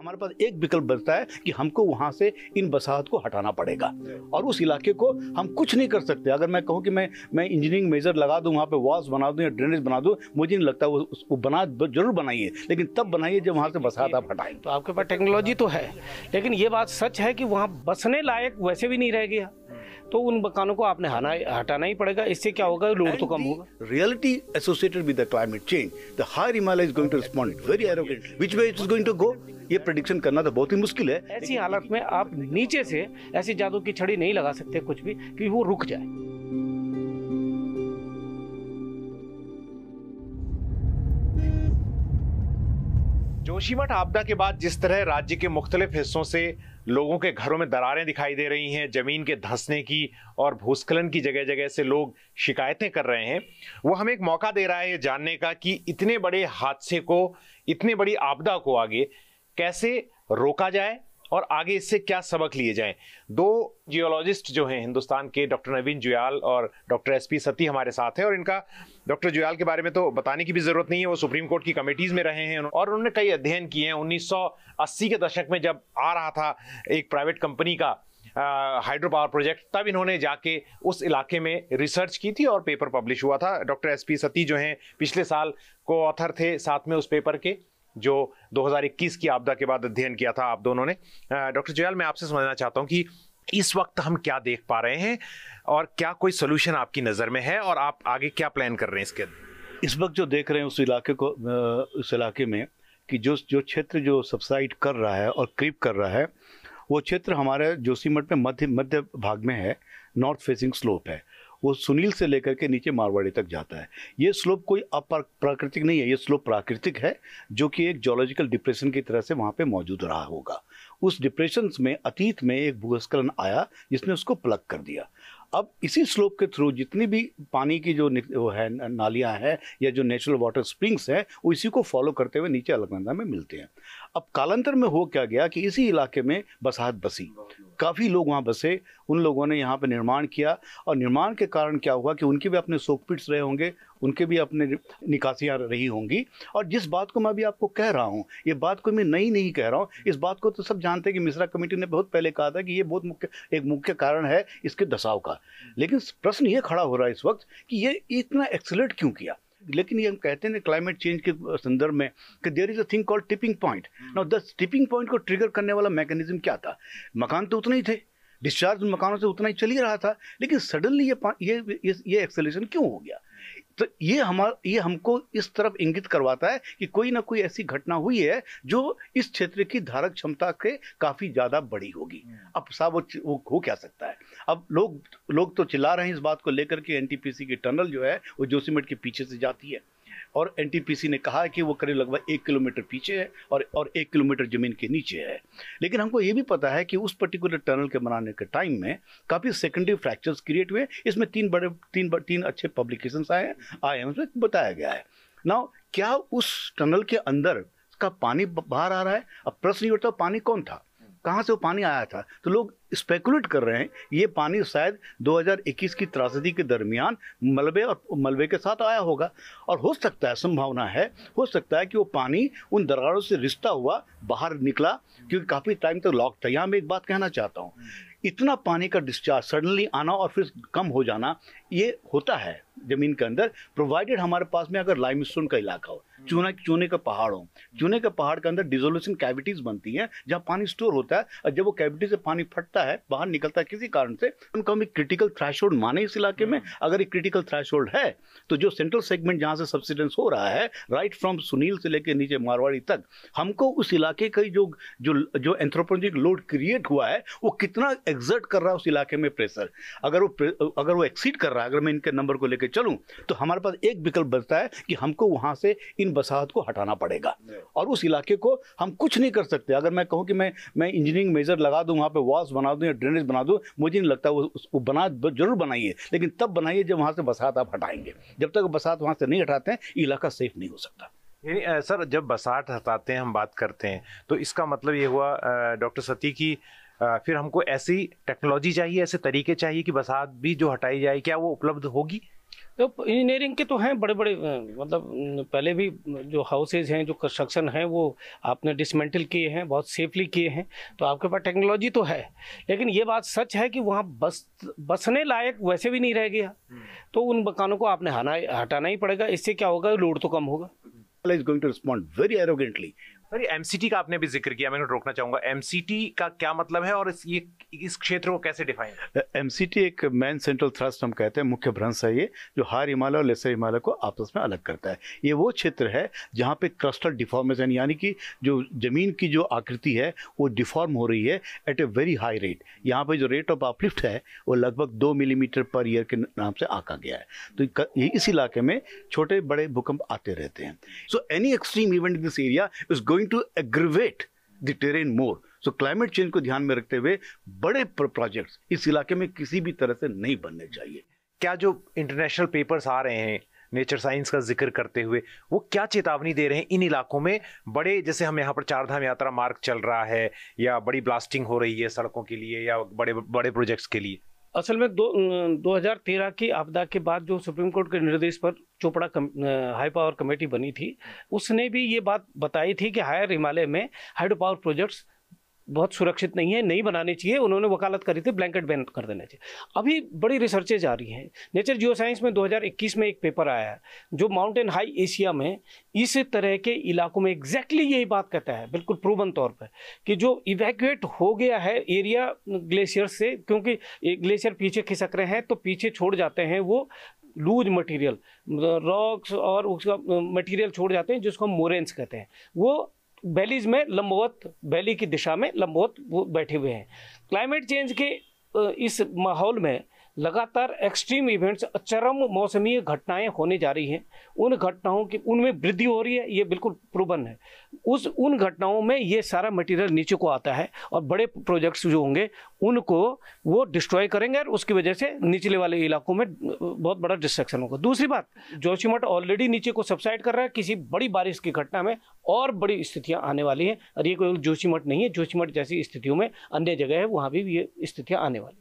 हमारे पास एक विकल्प बचता है कि हमको वहाँ से इन बसाहत को हटाना पड़ेगा और उस इलाके को हम कुछ नहीं कर सकते अगर मैं कहूँ कि मैं मैं इंजीनियरिंग मेजर लगा दूँ वहाँ पे वॉल्स बना दूँ या ड्रेनेज बना दूँ मुझे नहीं लगता वो उसको बना जरूर बनाइए लेकिन तब बनाइए जब वहाँ से बसाहत आप हटाएं तो आपके पास टेक्नोलॉजी तो है लेकिन ये बात सच है कि वहाँ बसने लायक वैसे भी नहीं रह गया तो उन मकानों को आपने हना हटाना ही पड़ेगा इससे क्या होगा लोड तो कम होगा reality associated with the climate change the higher Himalaya is going to respond very arrogant which way it is going to go ये प्रडिक्शन करना तो बहुत ही मुश्किल है ऐसी हालत में आप नीचे से ऐसी जादू की छड़ी नहीं लगा सकते कुछ भी कि वो रुक जाए जोशीमठ आपदा के बाद जिस तरह राज्य के मुख्तलिफ हिस्सों से लोगों के घरों में दरारें दिखाई दे रही हैं जमीन के धंसने की और भूस्खलन की जगह जगह से लोग शिकायतें कर रहे हैं वो हमें एक मौका दे रहा है ये जानने का कि इतने बड़े हादसे को इतने बड़ी आपदा को आगे कैसे रोका जाए और आगे इससे क्या सबक लिए जाएं दो जियोलॉजिस्ट जो हैं हिंदुस्तान के डॉक्टर नवीन जुयाल और डॉक्टर एस पी सती हमारे साथ हैं और इनका डॉक्टर जुयाल के बारे में तो बताने की भी ज़रूरत नहीं है वो सुप्रीम कोर्ट की कमेटीज़ में रहे हैं और उन्होंने कई अध्ययन किए हैं उन्नीस के दशक में जब आ रहा था एक प्राइवेट कंपनी का हाइड्रो पावर प्रोजेक्ट तब इन्होंने जाके उस इलाके में रिसर्च की थी और पेपर पब्लिश हुआ था डॉक्टर एस पी सती जो हैं पिछले साल को ऑथर थे साथ में उस पेपर के जो 2021 की आपदा के बाद अध्ययन किया था आप दोनों ने डॉक्टर जोयाल मैं आपसे समझना चाहता हूँ कि इस वक्त हम क्या देख पा रहे हैं और क्या कोई सोल्यूशन आपकी नज़र में है और आप आगे क्या प्लान कर रहे हैं इसके इस वक्त जो देख रहे हैं उस इलाके को उस इलाके में कि जो जो क्षेत्र जो सब्साइड कर रहा है और क्रीप कर रहा है वो क्षेत्र हमारे जोशीमठ में मध्य मध्य भाग में है नॉर्थ फेसिंग स्लोप है वो सुनील से लेकर के नीचे मारवाड़ी तक जाता है ये स्लोप कोई अप्राकृतिक नहीं है ये स्लोप प्राकृतिक है जो कि एक जोलॉजिकल डिप्रेशन की तरह से वहाँ पर मौजूद रहा होगा उस डिप्रेशन में अतीत में एक भूस्खलन आया जिसने उसको प्लग कर दिया अब इसी स्लोप के थ्रू जितनी भी पानी की जो वो है नालियाँ हैं या जो नेचुरल वाटर स्प्रिंग्स हैं वो इसी को फॉलो करते हुए नीचे अलकनंदा में मिलते हैं अब कालांतर में हो क्या गया कि इसी इलाके में बसाहत बसी काफ़ी लोग वहाँ बसे उन लोगों ने यहाँ पर निर्माण किया और निर्माण के कारण क्या हुआ कि उनके भी अपने सोकपिट्स रहे होंगे उनके भी अपने निकासियाँ रही होंगी और जिस बात को मैं अभी आपको कह रहा हूँ ये बात को मैं नई नहीं कह रहा हूँ इस बात को तो सब जानते हैं कि मिश्रा कमेटी ने बहुत पहले कहा था कि ये बहुत मुख्य एक मुख्य कारण है इसके दसाव का लेकिन प्रश्न ये खड़ा हो रहा है इस वक्त कि ये इतना एक्सलेट क्यों किया लेकिन ये हम कहते हैं क्लाइमेट चेंज के संदर्भ में कि there is a thing called tipping point ना दस टिपिंग पॉइंट को ट्रिगर करने वाला मैकेनिज्म क्या था मकान तो उतने ही थे डिस्चार्ज मकानों से उतना ही चल ही रहा था लेकिन सडनली ये ये ये, ये एक्सेलेशन क्यों हो गया तो ये हमारा ये हमको इस तरफ इंगित करवाता है कि कोई ना कोई ऐसी घटना हुई है जो इस क्षेत्र की धारक क्षमता के काफ़ी ज़्यादा बड़ी होगी hmm. अब साहब वो, वो हो क्या सकता है अब लोग लोग तो चिल्ला रहे हैं इस बात को लेकर के एनटीपीसी की टनल जो है वो जोशीमठ के पीछे से जाती है और एनटीपीसी ने कहा है कि वो करीब लगभग एक किलोमीटर पीछे है और और एक किलोमीटर जमीन के नीचे है लेकिन हमको ये भी पता है कि उस पर्टिकुलर टनल के बनाने के टाइम में काफ़ी सेकेंडरी फ्रैक्चर्स क्रिएट हुए इसमें तीन बड़े तीन तीन अच्छे पब्लिकेशन आए हैं आए हैं उसमें बताया गया है ना क्या उस टनल के अंदर का पानी बाहर आ रहा है अब प्रश्न ये उठता पानी कौन था कहाँ से वो पानी आया था तो लोग स्पेकुलेट कर रहे हैं ये पानी शायद 2021 की त्रासदी के दरमियान मलबे और मलबे के साथ आया होगा और हो सकता है संभावना है हो सकता है कि वो पानी उन दरारों से रिश्ता हुआ बाहर निकला क्योंकि काफ़ी टाइम तक तो लॉक था यहाँ मैं एक बात कहना चाहता हूँ इतना पानी का डिस्चार्ज सडनली आना और फिर कम हो जाना ये होता है ज़मीन के अंदर प्रोवाइडेड हमारे पास में अगर लाइम का इलाका हो हम्म। चूना चूने का पहाड़ हो चूने के पहाड़ के अंदर डिजोल्यूशन कैविटीज़ बनती हैं जहाँ पानी स्टोर होता है और जब वो कैविटी से पानी फटता है बाहर निकलता है किसी कारण से उनको हम एक क्रिटिकल थ्रैश माने इस इलाके में हम्म। अगर एक क्रिटिकल थ्रैश है तो जो सेंट्रल सेगमेंट जहाँ से सब्सिडेंस हो रहा है राइट फ्रॉम सुनील से लेकर नीचे मारवाड़ी तक हमको उस इलाके का जो जो जो एंथ्रोपोलॉजिक लोड क्रिएट हुआ है वो कितना एग्जर्ट कर रहा है उस इलाके में प्रेशर अगर वो अगर वो एक्सीड कर रहा है अगर मैं इनके नंबर को लेकर चलूं तो हमारे पास एक विकल्प बचता है कि हमको वहां से इन बसाहत को हटाना पड़ेगा और उस इलाके को हम कुछ नहीं कर सकते अगर मैं कहूं कि मैं मैं इंजीनियरिंग मेजर लगा दूं वहां पे वॉल्स बना दूं या ड्रेनेज बना दूं मुझे नहीं लगता वो उसको बना जरूर बनाइए लेकिन तब बनाइए जब वहाँ से बसात आप हटाएंगे जब तक बसात वहाँ से नहीं हटाते हैं इलाका सेफ नहीं हो सकता यानी सर जब बसात हटाते हैं हम बात करते हैं तो इसका मतलब ये हुआ डॉक्टर सती की फिर हमको ऐसी टेक्नोलॉजी चाहिए ऐसे तरीके चाहिए कि बसात भी जो हटाई जाए क्या वो उपलब्ध होगी तो इंजीनियरिंग के तो हैं बड़े बड़े मतलब पहले भी जो हाउसेज हैं जो कंस्ट्रक्शन हैं वो आपने डिसमेंटल किए हैं बहुत सेफली किए हैं तो आपके पास टेक्नोलॉजी तो है लेकिन ये बात सच है कि वहाँ बस बसने लायक वैसे भी नहीं रह गया हम्म। तो उन मकानों को आपने हटाना ही पड़ेगा इससे क्या होगा लोड तो कम होगा सर एमसीटी का आपने भी जिक्र किया मैं रोकना चाहूंगा एमसीटी का क्या मतलब है और इस ये इस क्षेत्र को कैसे डिफाइन एमसीटी एक मैन सेंट्रल थ्रस्ट हम कहते हैं मुख्य भ्रंश है ये जो हार हिमालय और लेसर हिमालय को आपस में अलग करता है ये वो क्षेत्र है जहाँ पे क्रस्टल डिफॉर्मेशन यानी कि जो जमीन की जो आकृति है वो डिफॉर्म हो रही है at a very high rate यहाँ पर जो रेट ऑफ अपलिफ्ट है वो लगभग दो मिलीमीटर पर ईयर के नाम से आका गया है तो इस इलाके में छोटे बड़े भूकंप आते रहते हैं so any extreme event in this area is going going to aggravate the terrain more so climate change को ध्यान में रखते हुए बड़े प्रोजेक्ट्स इस इलाके में किसी भी तरह से नहीं बनने चाहिए क्या जो इंटरनेशनल पेपर्स आ रहे हैं नेचर साइंस का जिक्र करते हुए वो क्या चेतावनी दे रहे हैं इन इलाकों में बड़े जैसे हम यहाँ पर चारधाम यात्रा मार्ग चल रहा है या बड़ी ब्लास्टिंग हो रही है सड़कों के लिए या बड़े बड़े प्रोजेक्ट्स के लिए असल में दो तेरह की आपदा के बाद जो सुप्रीम कोर्ट के निर्देश पर चोपड़ा कम, हाई पावर कमेटी बनी थी उसने भी ये बात बताई थी कि हायर हिमालय में हाइड्रो पावर प्रोजेक्ट्स बहुत सुरक्षित नहीं है नहीं बनाने चाहिए उन्होंने वकालत करी थी ब्लैंकेट बैन कर देना चाहिए अभी बड़ी रिसर्चेज आ रही हैं नेचर जियो साइंस में 2021 में एक पेपर आया है जो माउंटेन हाई एशिया में इस तरह के इलाकों में एग्जैक्टली यही बात कहता है बिल्कुल प्रूवन तौर पर कि जो इवैक्यूएट हो गया है एरिया ग्लेशियर से क्योंकि ग्लेशियर पीछे खिसक रहे हैं तो पीछे छोड़ जाते हैं वो लूज मटेरियल रॉक्स और उसका मटेरियल छोड़ जाते हैं जिसको हम मोरेंस कहते हैं वो वैलीज में लंबवत वैली की दिशा में लंबवत वो बैठे हुए हैं क्लाइमेट चेंज के इस माहौल में लगातार एक्सट्रीम इवेंट्स चरम मौसमी घटनाएं होने जा रही हैं उन घटनाओं की उनमें वृद्धि हो रही है ये बिल्कुल प्रूबन है उस उन घटनाओं में ये सारा मटेरियल नीचे को आता है और बड़े प्रोजेक्ट्स जो होंगे उनको वो डिस्ट्रॉय करेंगे और उसकी वजह से निचले वाले इलाकों में बहुत बड़ा डिस्ट्रक्शन होगा दूसरी बात जोशीमठ ऑलरेडी नीचे को सब्साइड कर रहा है किसी बड़ी बारिश की घटना में और बड़ी स्थितियाँ आने वाली हैं और ये कोई जोशीमठ नहीं है जोशीमठ जैसी स्थितियों में अन्य जगह है वहाँ भी ये स्थितियाँ आने वाली